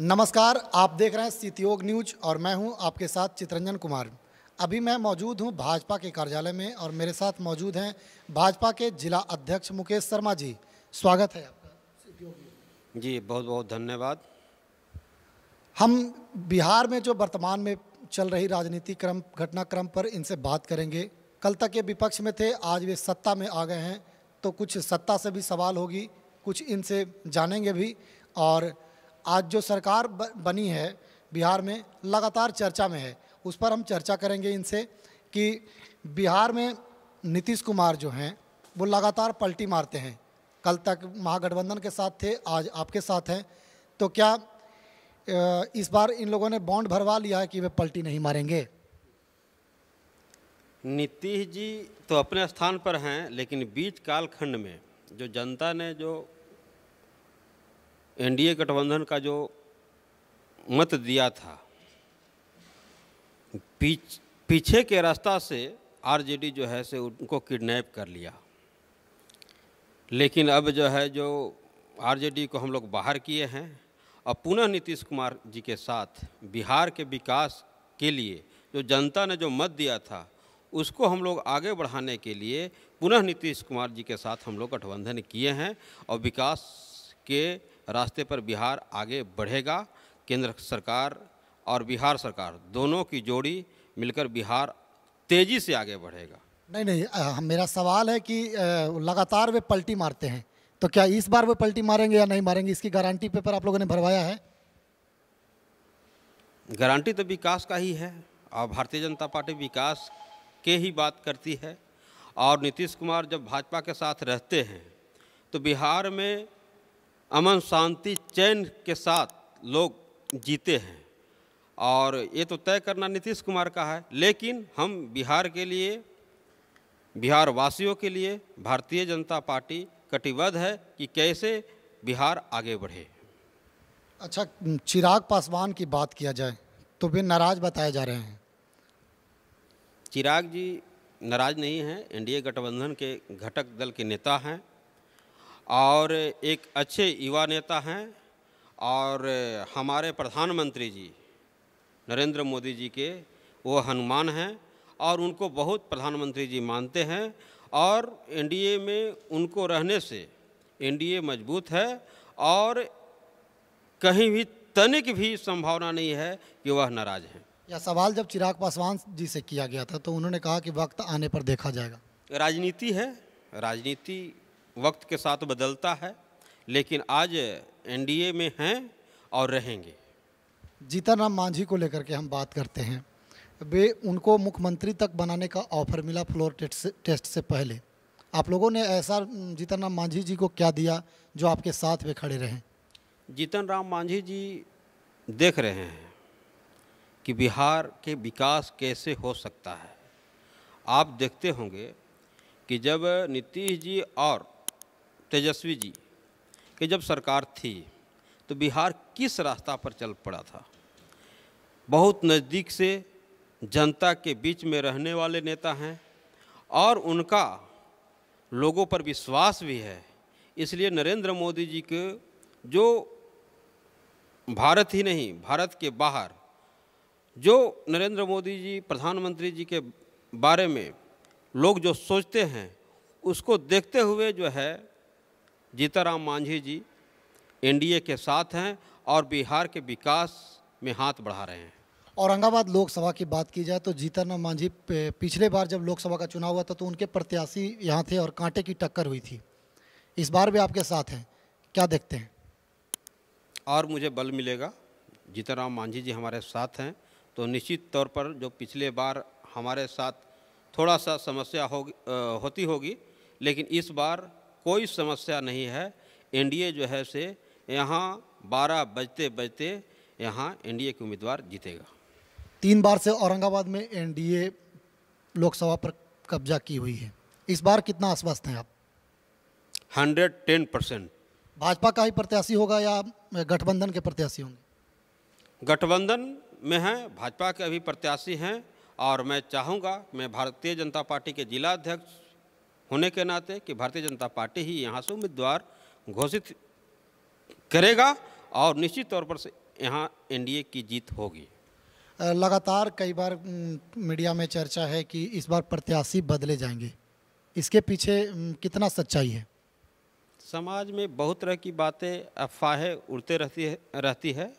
नमस्कार आप देख रहे हैं सीतियोग न्यूज और मैं हूं आपके साथ चित्रंजन कुमार अभी मैं मौजूद हूं भाजपा के कार्यालय में और मेरे साथ मौजूद हैं भाजपा के जिला अध्यक्ष मुकेश शर्मा जी स्वागत है आपका जी बहुत बहुत धन्यवाद हम बिहार में जो वर्तमान में चल रही राजनीति क्रम घटनाक्रम पर इनसे बात करेंगे कल तक ये विपक्ष में थे आज वे सत्ता में आ गए हैं तो कुछ सत्ता से भी सवाल होगी कुछ इनसे जानेंगे भी और आज जो सरकार बनी है बिहार में लगातार चर्चा में है उस पर हम चर्चा करेंगे इनसे कि बिहार में नीतीश कुमार जो हैं वो लगातार पलटी मारते हैं कल तक महागठबंधन के साथ थे आज आपके साथ हैं तो क्या इस बार इन लोगों ने बॉन्ड भरवा लिया है कि वे पलटी नहीं मारेंगे नीतीश जी तो अपने स्थान पर हैं लेकिन बीच कालखंड में जो जनता ने जो एनडीए गठबंधन का जो मत दिया था पीछ, पीछे के रास्ता से आरजेडी जो है से उनको किडनैप कर लिया लेकिन अब जो है जो आरजेडी को हम लोग बाहर किए हैं और पुनः नीतीश कुमार जी के साथ बिहार के विकास के लिए जो जनता ने जो मत दिया था उसको हम लोग आगे बढ़ाने के लिए पुनः नीतीश कुमार जी के साथ हम लोग गठबंधन किए हैं और विकास के रास्ते पर बिहार आगे बढ़ेगा केंद्र सरकार और बिहार सरकार दोनों की जोड़ी मिलकर बिहार तेजी से आगे बढ़ेगा नहीं नहीं आ, मेरा सवाल है कि आ, लगातार वे पलटी मारते हैं तो क्या इस बार वो पलटी मारेंगे या नहीं मारेंगे इसकी गारंटी पेपर आप लोगों ने भरवाया है गारंटी तो विकास का ही है और भारतीय जनता पार्टी विकास के ही बात करती है और नीतीश कुमार जब भाजपा के साथ रहते हैं तो बिहार में अमन शांति चैन के साथ लोग जीते हैं और ये तो तय करना नीतीश कुमार का है लेकिन हम बिहार के लिए बिहार वासियों के लिए भारतीय जनता पार्टी कटिबद्ध है कि कैसे बिहार आगे बढ़े अच्छा चिराग पासवान की बात किया जाए तो वे नाराज बताए जा रहे हैं चिराग जी नाराज नहीं हैं एनडीए गठबंधन के घटक दल के नेता हैं और एक अच्छे युवा नेता हैं और हमारे प्रधानमंत्री जी नरेंद्र मोदी जी के वो हनुमान हैं और उनको बहुत प्रधानमंत्री जी मानते हैं और एनडीए में उनको रहने से एनडीए मजबूत है और कहीं भी तनिक भी संभावना नहीं है कि वह नाराज हैं यह सवाल जब चिराग पासवान जी से किया गया था तो उन्होंने कहा कि वक्त आने पर देखा जाएगा राजनीति है राजनीति वक्त के साथ बदलता है लेकिन आज एनडीए में हैं और रहेंगे जीता राम मांझी को लेकर के हम बात करते हैं वे उनको मुख्यमंत्री तक बनाने का ऑफर मिला फ्लोर टेस्ट से, टेस्ट से पहले आप लोगों ने ऐसा जीतन राम मांझी जी को क्या दिया जो आपके साथ वे खड़े रहे जीतन राम मांझी जी देख रहे हैं कि बिहार के विकास कैसे हो सकता है आप देखते होंगे कि जब नीतीश जी और तेजस्वी जी कि जब सरकार थी तो बिहार किस रास्ता पर चल पड़ा था बहुत नज़दीक से जनता के बीच में रहने वाले नेता हैं और उनका लोगों पर विश्वास भी है इसलिए नरेंद्र मोदी जी के जो भारत ही नहीं भारत के बाहर जो नरेंद्र मोदी जी प्रधानमंत्री जी के बारे में लोग जो सोचते हैं उसको देखते हुए जो है जीताराम मांझी जी एनडीए के साथ हैं और बिहार के विकास में हाथ बढ़ा रहे हैं औरंगाबाद लोकसभा की बात की जाए तो जीतन मांझी पिछले बार जब लोकसभा का चुनाव हुआ था तो उनके प्रत्याशी यहाँ थे और कांटे की टक्कर हुई थी इस बार भी आपके साथ हैं क्या देखते हैं और मुझे बल मिलेगा जीताराम मांझी जी हमारे साथ हैं तो निश्चित तौर पर जो पिछले बार हमारे साथ थोड़ा सा समस्या हो होती होगी लेकिन इस बार कोई समस्या नहीं है एनडीए जो है से यहाँ बारह बजते बजते यहाँ एनडीए के उम्मीदवार जीतेगा तीन बार से औरंगाबाद में एनडीए लोकसभा पर कब्जा की हुई है इस बार कितना आश्वस्त हैं आप हंड्रेड टेन परसेंट भाजपा का ही प्रत्याशी होगा या गठबंधन के प्रत्याशी होंगे गठबंधन में हैं भाजपा के अभी प्रत्याशी हैं और मैं चाहूँगा मैं भारतीय जनता पार्टी के जिला अध्यक्ष होने के नाते कि भारतीय जनता पार्टी ही यहाँ से उम्मीदवार घोषित करेगा और निश्चित तौर पर से यहाँ एनडीए की जीत होगी लगातार कई बार मीडिया में चर्चा है कि इस बार प्रत्याशी बदले जाएंगे इसके पीछे कितना सच्चाई है समाज में बहुत तरह की बातें अफवाहें उड़ते रहती है रहती है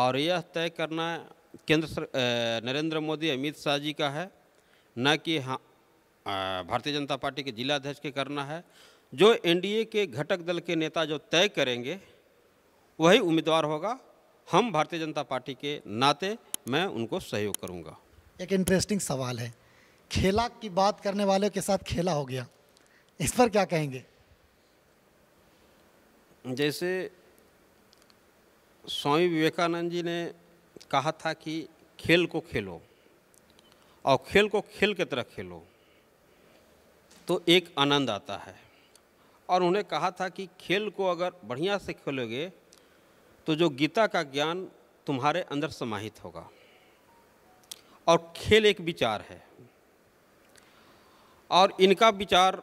और यह तय करना केंद्र नरेंद्र मोदी अमित शाह जी का है न कि भारतीय जनता पार्टी के जिलाध्यक्ष के करना है जो एनडीए के घटक दल के नेता जो तय करेंगे वही उम्मीदवार होगा हम भारतीय जनता पार्टी के नाते मैं उनको सहयोग करूंगा एक इंटरेस्टिंग सवाल है खेला की बात करने वालों के साथ खेला हो गया इस पर क्या कहेंगे जैसे स्वामी विवेकानंद जी ने कहा था कि खेल को खेलो और खेल को खेल की तरह खेलो तो एक आनंद आता है और उन्हें कहा था कि खेल को अगर बढ़िया से खेलोगे तो जो गीता का ज्ञान तुम्हारे अंदर समाहित होगा और खेल एक विचार है और इनका विचार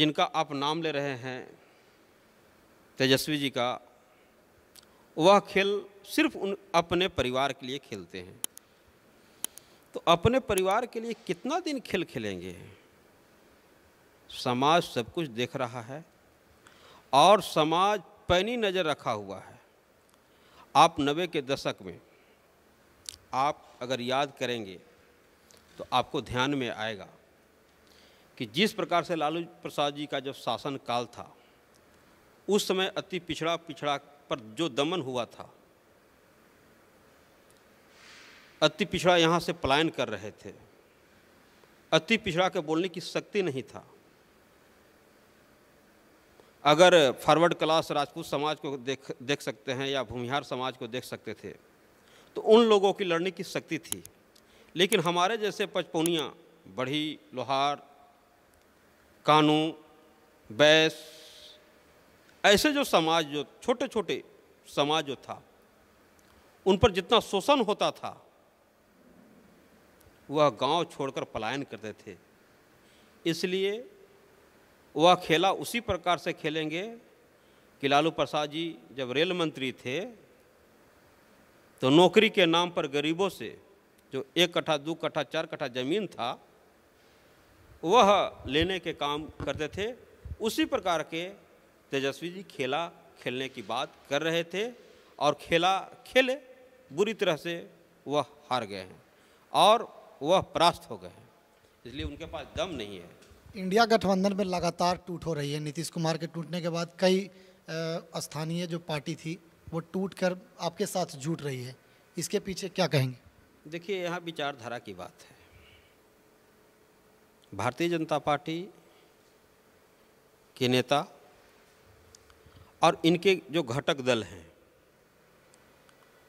जिनका आप नाम ले रहे हैं तेजस्वी जी का वह खेल सिर्फ उन अपने परिवार के लिए खेलते हैं तो अपने परिवार के लिए कितना दिन खेल खेलेंगे समाज सब कुछ देख रहा है और समाज पैनी नज़र रखा हुआ है आप नबे के दशक में आप अगर याद करेंगे तो आपको ध्यान में आएगा कि जिस प्रकार से लालू प्रसाद जी का जब शासन काल था उस समय अति पिछड़ा पिछड़ा पर जो दमन हुआ था अति पिछड़ा यहाँ से पलायन कर रहे थे अति पिछड़ा के बोलने की शक्ति नहीं था अगर फॉरवर्ड क्लास राजपूत समाज को देख देख सकते हैं या भूमिहार समाज को देख सकते थे तो उन लोगों की लड़ने की शक्ति थी लेकिन हमारे जैसे पचपौनियाँ बढ़ी लोहार कानू बैस ऐसे जो समाज जो छोटे छोटे समाज जो था उन पर जितना शोषण होता था वह गांव छोड़कर पलायन करते थे इसलिए वह खेला उसी प्रकार से खेलेंगे कि लालू प्रसाद जी जब रेल मंत्री थे तो नौकरी के नाम पर गरीबों से जो एक कट्ठा दो कट्ठा चार कट्ठा जमीन था वह लेने के काम करते थे उसी प्रकार के तेजस्वी जी खेला खेलने की बात कर रहे थे और खेला खेले बुरी तरह से वह हार गए हैं और वह परास्त हो गए हैं इसलिए उनके पास दम नहीं है इंडिया गठबंधन में लगातार टूट हो रही है नीतीश कुमार के टूटने के बाद कई स्थानीय जो पार्टी थी वो टूट कर आपके साथ जुट रही है इसके पीछे क्या कहेंगे देखिए यहाँ विचारधारा की बात है भारतीय जनता पार्टी के नेता और इनके जो घटक दल हैं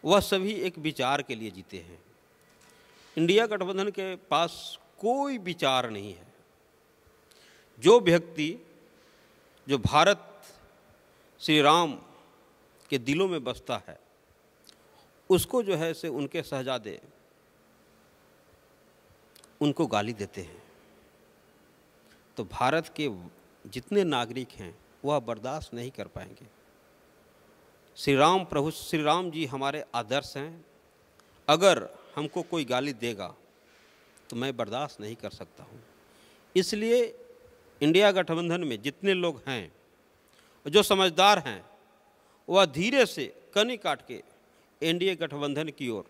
वह सभी एक विचार के लिए जीते हैं इंडिया गठबंधन के पास कोई विचार नहीं है जो व्यक्ति जो भारत श्री राम के दिलों में बसता है उसको जो है से उनके शहजादे उनको गाली देते हैं तो भारत के जितने नागरिक हैं वह बर्दाश्त नहीं कर पाएंगे श्री राम प्रभु श्री राम जी हमारे आदर्श हैं अगर हमको कोई गाली देगा तो मैं बर्दाश्त नहीं कर सकता हूँ इसलिए इंडिया गठबंधन में जितने लोग हैं जो समझदार हैं वह धीरे से कनी काट के एनडीए गठबंधन की ओर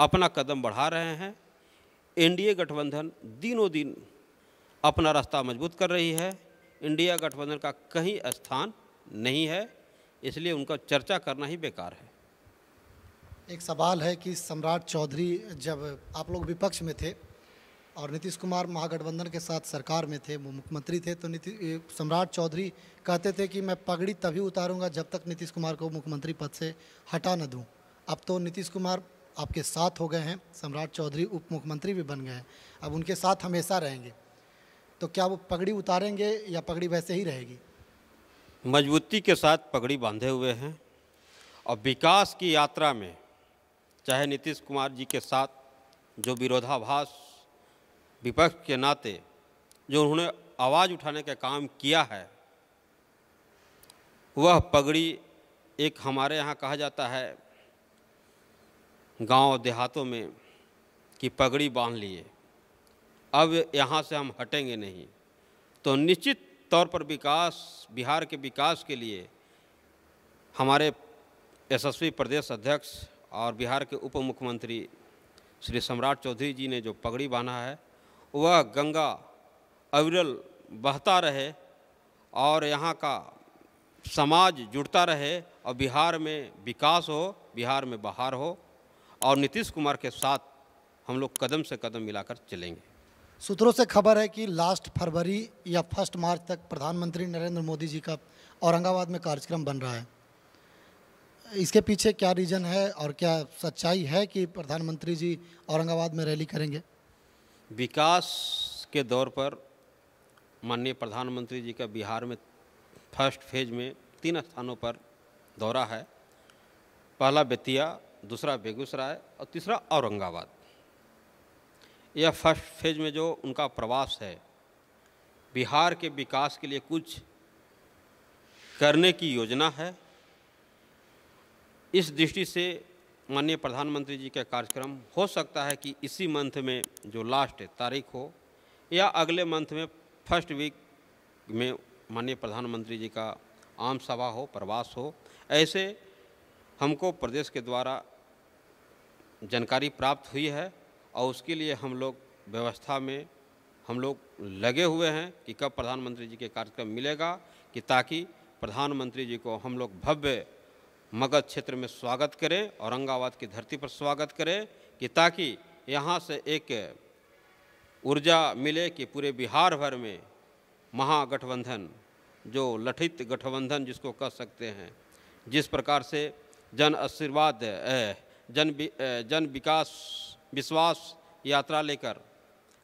अपना कदम बढ़ा रहे हैं एनडीए गठबंधन दिनों दिन अपना रास्ता मजबूत कर रही है इंडिया गठबंधन का कहीं स्थान नहीं है इसलिए उनका चर्चा करना ही बेकार है एक सवाल है कि सम्राट चौधरी जब आप लोग विपक्ष में थे और नीतीश कुमार महागठबंधन के साथ सरकार में थे वो मुख्यमंत्री थे तो नीतीश सम्राट चौधरी कहते थे कि मैं पगड़ी तभी उतारूंगा जब तक नीतीश कुमार को मुख्यमंत्री पद से हटा न दूं अब तो नीतीश कुमार आपके साथ हो गए हैं सम्राट चौधरी उप मुख्यमंत्री भी बन गए हैं अब उनके साथ हमेशा रहेंगे तो क्या वो पगड़ी उतारेंगे या पगड़ी वैसे ही रहेगी मजबूती के साथ पगड़ी बांधे हुए हैं और विकास की यात्रा में चाहे नीतीश कुमार जी के साथ जो विरोधाभास विपक्ष के नाते जो उन्होंने आवाज़ उठाने का काम किया है वह पगड़ी एक हमारे यहाँ कहा जाता है गांव देहातों में कि पगड़ी बांध लिए अब यहाँ से हम हटेंगे नहीं तो निश्चित तौर पर विकास बिहार के विकास के लिए हमारे यशस्वी प्रदेश अध्यक्ष और बिहार के उप मुख्यमंत्री श्री सम्राट चौधरी जी ने जो पगड़ी बांधा है वह गंगा अविरल बहता रहे और यहाँ का समाज जुड़ता रहे और बिहार में विकास हो बिहार में बहार हो और नीतीश कुमार के साथ हम लोग कदम से कदम मिलाकर चलेंगे सूत्रों से खबर है कि लास्ट फरवरी या फर्स्ट मार्च तक प्रधानमंत्री नरेंद्र मोदी जी का औरंगाबाद में कार्यक्रम बन रहा है इसके पीछे क्या रीज़न है और क्या सच्चाई है कि प्रधानमंत्री जी औरंगाबाद में रैली करेंगे विकास के दौर पर माननीय प्रधानमंत्री जी का बिहार में फर्स्ट फेज में तीन स्थानों पर दौरा है पहला बेतिया दूसरा बेगूसराय और तीसरा औरंगाबाद यह फर्स्ट फेज में जो उनका प्रवास है बिहार के विकास के लिए कुछ करने की योजना है इस दृष्टि से माननीय प्रधानमंत्री जी का कार्यक्रम हो सकता है कि इसी मंथ में जो लास्ट तारीख हो या अगले मंथ में फर्स्ट वीक में माननीय प्रधानमंत्री जी का आम सभा हो प्रवास हो ऐसे हमको प्रदेश के द्वारा जानकारी प्राप्त हुई है और उसके लिए हम लोग व्यवस्था में हम लोग लगे हुए हैं कि कब प्रधानमंत्री जी के कार्यक्रम मिलेगा कि ताकि प्रधानमंत्री जी को हम लोग भव्य मगध क्षेत्र में स्वागत करें औरंगाबाद की धरती पर स्वागत करें कि ताकि यहाँ से एक ऊर्जा मिले कि पूरे बिहार भर में महागठबंधन जो लठित गठबंधन जिसको कह सकते हैं जिस प्रकार से जन आशीर्वाद जन जन विकास विश्वास यात्रा लेकर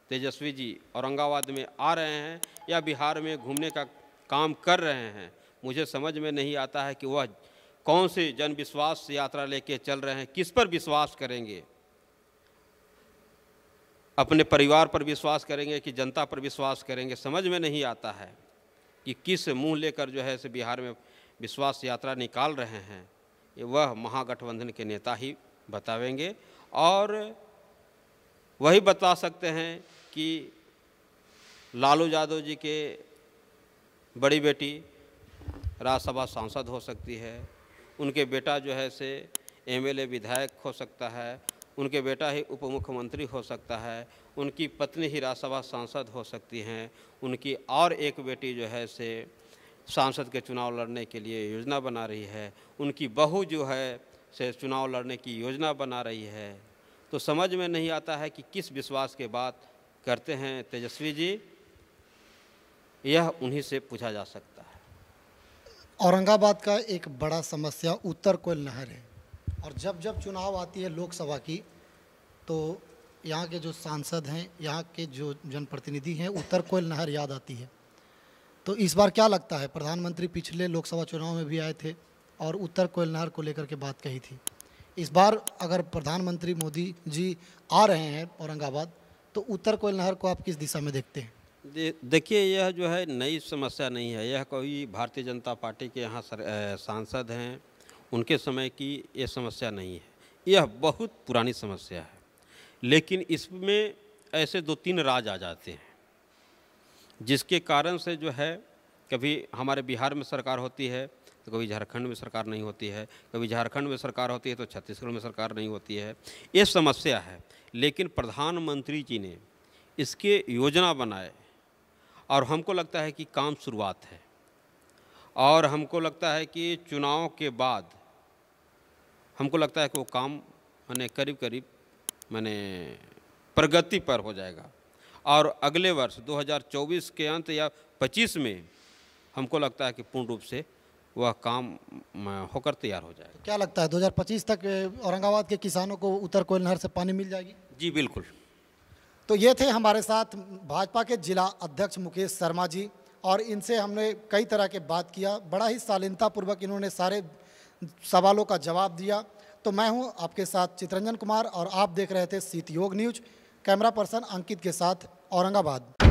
तेजस्वी जी औरंगाबाद में आ रहे हैं या बिहार में घूमने का काम कर रहे हैं मुझे समझ में नहीं आता है कि वह कौन से जन विश्वास से यात्रा लेके चल रहे हैं किस पर विश्वास करेंगे अपने परिवार पर विश्वास करेंगे कि जनता पर विश्वास करेंगे समझ में नहीं आता है कि किस मुंह लेकर जो है से बिहार में विश्वास यात्रा निकाल रहे हैं वह महागठबंधन के नेता ही बतावेंगे और वही बता सकते हैं कि लालू यादव जी के बड़ी बेटी राज्यसभा सांसद हो सकती है उनके बेटा जो है से एमएलए विधायक हो सकता है उनके बेटा ही उप मुख्यमंत्री हो सकता है उनकी पत्नी ही राज्यसभा सांसद हो सकती हैं उनकी और एक बेटी जो है से सांसद के चुनाव लड़ने के लिए योजना बना रही है उनकी बहू जो है से चुनाव लड़ने की योजना बना रही है तो समझ में नहीं आता है कि किस विश्वास के बात करते हैं तेजस्वी जी यह उन्हीं से पूछा जा सकता है औरंगाबाद का एक बड़ा समस्या उत्तर कोयल नहर है और जब जब चुनाव आती है लोकसभा की तो यहाँ के जो सांसद हैं यहाँ के जो जनप्रतिनिधि हैं उत्तर कोयल नहर याद आती है तो इस बार क्या लगता है प्रधानमंत्री पिछले लोकसभा चुनाव में भी आए थे और उत्तर कोयल नहर को लेकर के बात कही थी इस बार अगर प्रधानमंत्री मोदी जी आ रहे हैं औरंगाबाद तो उत्तर कोयल नहर को आप किस दिशा में देखते हैं देखिए यह जो है नई समस्या नहीं है यह कोई भारतीय जनता पार्टी के यहाँ सांसद हैं उनके समय की यह समस्या नहीं है यह बहुत पुरानी समस्या है लेकिन इसमें ऐसे दो तीन राज आ जाते हैं जिसके कारण से जो है कभी हमारे बिहार में सरकार होती है तो कभी झारखंड में सरकार नहीं होती है कभी झारखंड में सरकार होती है तो छत्तीसगढ़ में सरकार नहीं होती है ये समस्या है लेकिन प्रधानमंत्री जी ने इसके योजना बनाए और हमको लगता है कि काम शुरुआत है और हमको लगता है कि चुनाव के बाद हमको लगता है कि वो काम मैंने करीब करीब मैंने प्रगति पर हो जाएगा और अगले वर्ष 2024 के अंत या 25 में हमको लगता है कि पूर्ण रूप से वह काम होकर तैयार हो जाएगा क्या लगता है 2025 तक औरंगाबाद के किसानों को उत्तर नहर से पानी मिल जाएगी जी बिल्कुल तो ये थे हमारे साथ भाजपा के जिला अध्यक्ष मुकेश शर्मा जी और इनसे हमने कई तरह के बात किया बड़ा ही शालीनतापूर्वक इन्होंने सारे सवालों का जवाब दिया तो मैं हूं आपके साथ चितरंजन कुमार और आप देख रहे थे सीत योग न्यूज कैमरा पर्सन अंकित के साथ औरंगाबाद